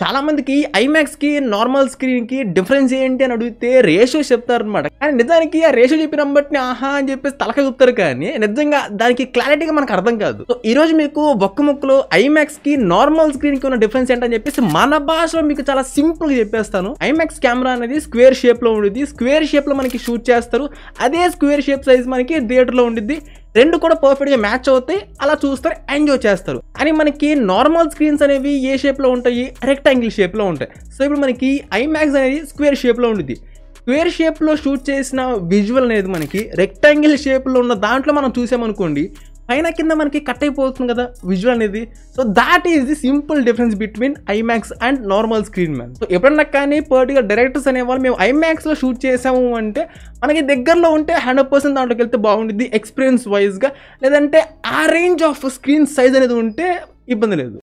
చాలామందికి ఐమాక్స్కి normal స్క్రీన్కి difference ఏంటి అని అడిగితే రేషో చెప్తారు అనమాట కానీ నిజానికి ఆ రేషో చెప్పిన బట్టి ఆహా అని చెప్పేసి తలక చూస్తారు కానీ నిజంగా దానికి క్లారిటీగా మనకు అర్థం కాదు సో ఈ రోజు మీకు ఒక్క ముక్కలో ఐమాక్స్కి నార్మల్ స్క్రీన్కి ఉన్న డిఫరెన్స్ ఏంటని చెప్పేసి మన భాషలో మీకు చాలా సింపుల్గా చెప్పేస్తాను ఐమాక్స్ కెమెరా అనేది స్క్వేర్ షేప్లో ఉండేది స్క్వేర్ షేప్లో మనకి షూట్ చేస్తారు అదే స్క్వేర్ షేప్ సైజ్ మనకి థియేటర్లో ఉండిద్ది రెండు కూడా పర్ఫెక్ట్గా మ్యాచ్ అవుతాయి అలా చూస్తారు ఎంజాయ్ చేస్తారు అని మనకి నార్మల్ స్క్రీన్స్ అనేవి ఏ షేప్లో ఉంటాయి రెక్టాంగిల్ షేప్లో ఉంటాయి సో ఇప్పుడు మనకి ఐమాక్స్ అనేది స్క్వేర్ షేప్లో ఉంటుంది స్క్వేర్ షేప్లో షూట్ చేసిన విజువల్ అనేది మనకి రెక్టాంగిల్ షేప్లో ఉన్న దాంట్లో మనం చూసామనుకోండి పైన కింద మనకి కట్ అయిపోతుంది కదా విజువల్ అనేది so that is the simple difference between IMAX and normal screen man so ఎప్పుడన్నా కానీ పర్టికులర్ డైరెక్టర్స్ అనేవాళ్ళు మేము ఐమాక్స్లో షూట్ చేసాము అంటే మనకి దగ్గరలో ఉంటే హండ్రెడ్ పర్సెంట్ దాంట్లోకి వెళ్తే బాగుంటుంది ఎక్స్పీరియన్స్ వైజ్గా లేదంటే ఆ రేంజ్ ఆఫ్ స్క్రీన్ సైజ్ అనేది ఉంటే ఇబ్బంది లేదు